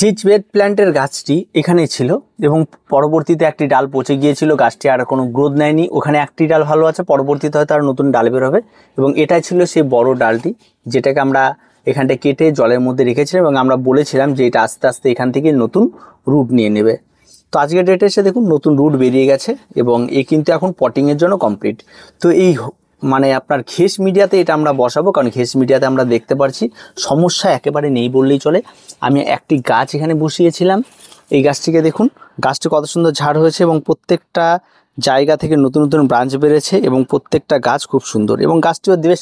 যে জেট প্ল্যান্টের গাছটি এখানে ছিল এবং পরবর্তীতে একটি ডাল পচে গিয়েছিল গাছটি আর কোনো গ্রোথ নেয়নি ওখানে একটি ডাল ভালো আছে পরবর্তীতে হয়তো আর নতুন ডাল বেরোবে এবং এটাই ছিল সেই বড় ডালটি যেটাকে আমরা এখানটা কেটে জলের মধ্যে রেখেছিলাম এবং আমরা বলেছিলাম যে এটা আস্তে আস্তে এখান থেকে নতুন রুট নিয়ে নেবে তো আজকের ডেটে এসে দেখুন নতুন রুট বেরিয়ে গেছে এবং এ কিন্তু এখন পটিংয়ের জন্য কমপ্লিট তো এই মানে আপনার ঘেস মিডিয়াতে এটা আমরা বসাবো কারণ ঘেস মিডিয়াতে আমরা দেখতে পারছি সমস্যা একেবারে নেই বললেই চলে আমি একটি গাছ এখানে বসিয়েছিলাম এই গাছটিকে দেখুন গাছটি কত সুন্দর ঝাড় হয়েছে এবং প্রত্যেকটা জায়গা থেকে নতুন নতুন ব্রাঞ্চ বেড়েছে এবং প্রত্যেকটা গাছ খুব সুন্দর এবং গাছটিও বেশ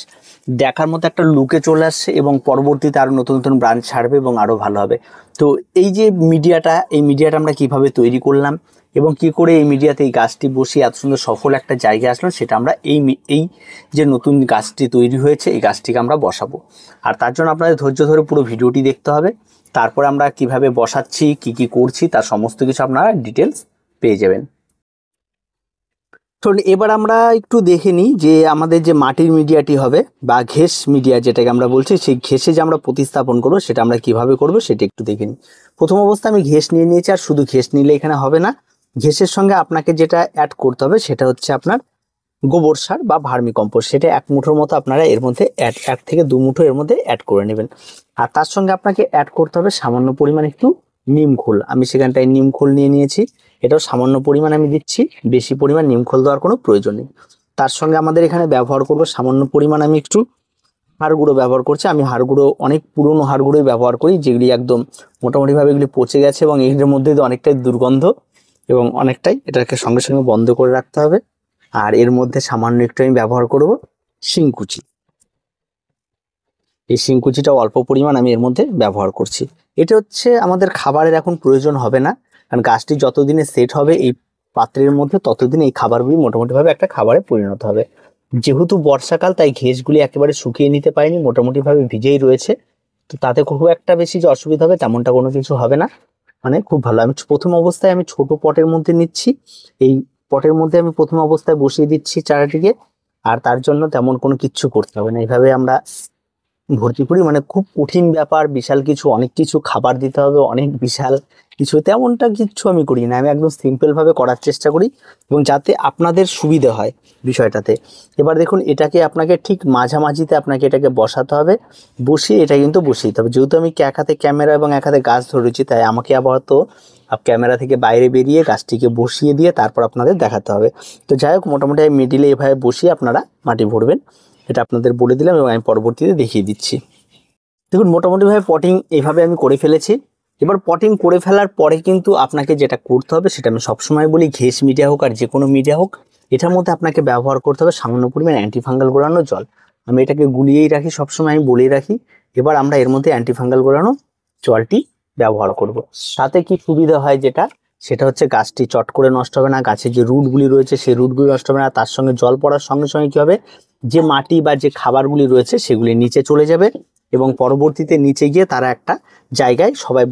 দেখার মতো একটা লুকে চলে আসছে এবং পরবর্তীতে আরও নতুন নতুন ব্রাঞ্চ ছাড়বে এবং আরও ভালো হবে তো এই যে মিডিয়াটা এই মিডিয়াটা আমরা কিভাবে তৈরি করলাম এবং কি করে এই মিডিয়াতে এই গাছটি বসিয়ে এত সুন্দর সফল একটা জায়গায় আসলো সেটা আমরা এই এই যে নতুন গাছটি তৈরি হয়েছে এই গাছটিকে আমরা বসাবো আর তার জন্য আপনাদের ধৈর্য ধরে পুরো ভিডিওটি দেখতে হবে তারপরে আমরা কিভাবে বসাচ্ছি কি কি করছি তার সমস্ত কিছু আপনারা ডিটেলস পেয়ে যাবেন তো এবার আমরা একটু দেখে নিই যে আমাদের যে মাটির মিডিয়াটি হবে বা ঘেস মিডিয়া যেটাকে আমরা বলছি সেই ঘেসে যে আমরা প্রতিস্থাপন করবো সেটা আমরা কিভাবে করব সেটা একটু দেখে নিই প্রথম অবস্থা আমি ঘেস নিয়ে নিয়েছি আর শুধু ঘেস নিলে এখানে হবে না ঘেসের সঙ্গে আপনাকে যেটা অ্যাড করতে হবে সেটা হচ্ছে আপনার গোবর সার বা ভার্মি কম্পোস্ট সেটা এক মুঠোর মতো আপনারা এর মধ্যে অ্যাড এক থেকে দু মুঠো এর মধ্যে অ্যাড করে নেবেন আর তার সঙ্গে আপনাকে অ্যাড করতে হবে সামান্য পরিমাণ একটু নিম খোল আমি সেখানটায় নিম খোল নিয়ে নিয়েছি এটাও সামান্য পরিমাণ আমি দিচ্ছি বেশি পরিমাণ নিম খোল দেওয়ার কোনো প্রয়োজন নেই তার সঙ্গে আমাদের এখানে ব্যবহার করব সামান্য পরিমাণ আমি একটু হাড় গুঁড়ো ব্যবহার করছি আমি হাড় গুঁড়ো অনেক পুরনো হাড় গুঁড়োই ব্যবহার করি যেগুলি একদম মোটামুটিভাবে এগুলি পচে গেছে এবং এগুলির মধ্যে অনেকটাই দুর্গন্ধ এবং অনেকটাই এটাকে সঙ্গে সঙ্গে বন্ধ করে রাখতে হবে আর এর মধ্যে সামান্য একটু আমি ব্যবহার করব শিংকুচি এই শিংকুচিটা অল্প পরিমাণ আমি এর মধ্যে ব্যবহার করছি এটা হচ্ছে আমাদের খাবারের এখন প্রয়োজন হবে না কারণ গাছটি যতদিনে সেট হবে এই পাত্রের মধ্যে ততদিন এই খাবারগুলি মোটামুটিভাবে একটা খাবারে পরিণত হবে যেহেতু বর্ষাকাল তাই ঘেসগুলি একেবারে শুকিয়ে নিতে পারিনি মোটামুটিভাবে ভিজেই রয়েছে তো তাতে খুব একটা বেশি যে অসুবিধা হবে তেমনটা কোনো কিছু হবে না মানে খুব ভালো আমি প্রথম অবস্থায় আমি ছোট পটের মধ্যে নিচ্ছি এই পটের মধ্যে আমি প্রথম অবস্থায় বসিয়ে দিচ্ছি চারাটিকে আর তার জন্য তেমন কোনো কিচ্ছু করতে হবে না এইভাবে আমরা ভর্তি করি মানে খুব কঠিন ব্যাপার বিশাল কিছু অনেক কিছু খাবার দিতে হবে অনেক বিশাল কিছু তেমনটা কিচ্ছু আমি করি না আমি একদম সিম্পলভাবে করার চেষ্টা করি এবং যাতে আপনাদের সুবিধে হয় বিষয়টাতে এবার দেখুন এটাকে আপনাকে ঠিক মাঝামাঝিতে আপনাকে এটাকে বসাতে হবে বসিয়ে এটা কিন্তু বসিয়ে দিতে হবে যেহেতু আমি এক হাতে ক্যামেরা এবং এক হাতে গাছ ধরেছি তাই আমাকে আবার তো ক্যামেরা থেকে বাইরে বেরিয়ে গাছটিকে বসিয়ে দিয়ে তারপর আপনাদের দেখাতে হবে তো যাই হোক মোটামুটি মিডিলে এভাবে বসিয়ে আপনারা মাটি ভরবেন এটা আপনাদের বলে দিলাম এবং আমি পরবর্তীতে দেখিয়ে দিচ্ছি দেখুন মোটামুটিভাবে পটিং এইভাবে আমি করে ফেলেছি এবার পটিং করে ফেলার পরে কিন্তু আপনাকে যেটা করতে হবে সেটা আমি সবসময় বলি ঘেস মিডিয়া হোক আর যে কোনো মিডিয়া হোক এটার মধ্যে আপনাকে ব্যবহার করতে হবে সামান্য পরিমাণ অ্যান্টিফাঙ্গাল গোড়ানো জল আমি এটাকে গুলিয়েই রাখি সবসময় আমি বলেই রাখি এবার আমরা এর মধ্যে অ্যান্টিফাঙ্গাল গোড়ানো জলটি ব্যবহার করব। সাথে কি সুবিধা হয় যেটা সেটা হচ্ছে গাছটি চট করে নষ্ট হবে না গাছের যে রুটগুলি রয়েছে সেই রুটগুলি নষ্ট হবে না তার সঙ্গে জল পড়ার সঙ্গে সঙ্গে কী হবে যে মাটি বা যে খাবারগুলি রয়েছে সেগুলি নিচে চলে যাবে এবং পরবর্তীতে নিচে গিয়ে তারা একটা জায়গায় সবাই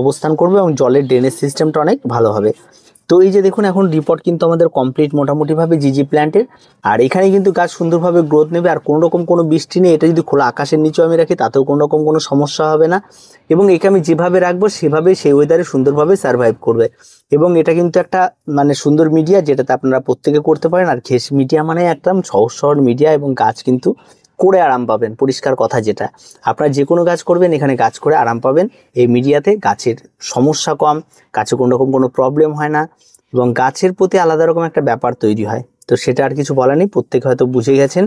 অবস্থান করবে এবং জলের ড্রেনেজ সিস্টেমটা অনেক ভালো হবে তো এই যে দেখুন এখন রিপোর্ট কিন্তু আমাদের কমপ্লিট মোটামুটিভাবে জিজি প্ল্যান্টের আর এখানে কিন্তু গাছ সুন্দরভাবে গ্রোথ নেবে আর কোনো রকম কোনো বৃষ্টি নেই এটা যদি খোলা আকাশের নিচেও আমি রাখি তাতেও কোনো রকম কোনো সমস্যা হবে না এবং একে আমি যেভাবে রাখবো সেভাবেই সেই ওয়েদারে সুন্দরভাবে সার্ভাইভ করবে এবং এটা কিন্তু একটা মানে সুন্দর মিডিয়া যেটাতে আপনারা প্রত্যেকে করতে পারেন আর ঘেস মিডিয়া মানে একদম সহজ সহজ মিডিয়া এবং গাছ কিন্তু করে আরাম পাবেন পরিষ্কার কথা যেটা আপনারা যে কোনো গাছ করবেন এখানে গাছ করে আরাম পাবেন এই মিডিয়াতে গাছের সমস্যা কম গাছে কোনো রকম কোনো প্রবলেম হয় না এবং গাছের প্রতি আলাদা রকম একটা ব্যাপার তৈরি হয় তো সেটা আর কিছু বলা নেই প্রত্যেকে হয়তো বুঝে গেছেন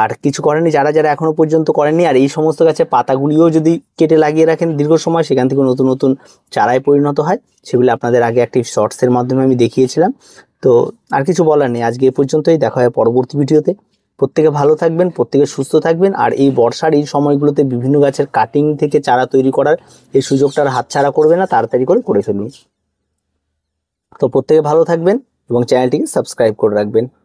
আর কিছু করেনি যারা যারা এখনও পর্যন্ত করেনি আর এই সমস্ত গাছের পাতাগুলিও যদি কেটে লাগিয়ে রাখেন দীর্ঘ সময় সেখান থেকে নতুন নতুন চারায় পরিণত হয় সেগুলি আপনাদের আগে একটি শর্টসের মাধ্যমে আমি দেখিয়েছিলাম তো আর কিছু বলার নেই আজকে এ পর্যন্তই দেখা হয় পরবর্তী ভিডিওতে প্রত্যেকে ভালো থাকবেন প্রত্যেকে সুস্থ থাকবেন আর এই বর্ষার এই সময়গুলোতে বিভিন্ন গাছের কাটিং থেকে চারা তৈরি করার এই সুযোগটা হাতছাড়া করবে না তাড়াতাড়ি করে করে ফেলুন তো প্রত্যেকে ভালো থাকবেন এবং চ্যানেলটিকে সাবস্ক্রাইব করে রাখবেন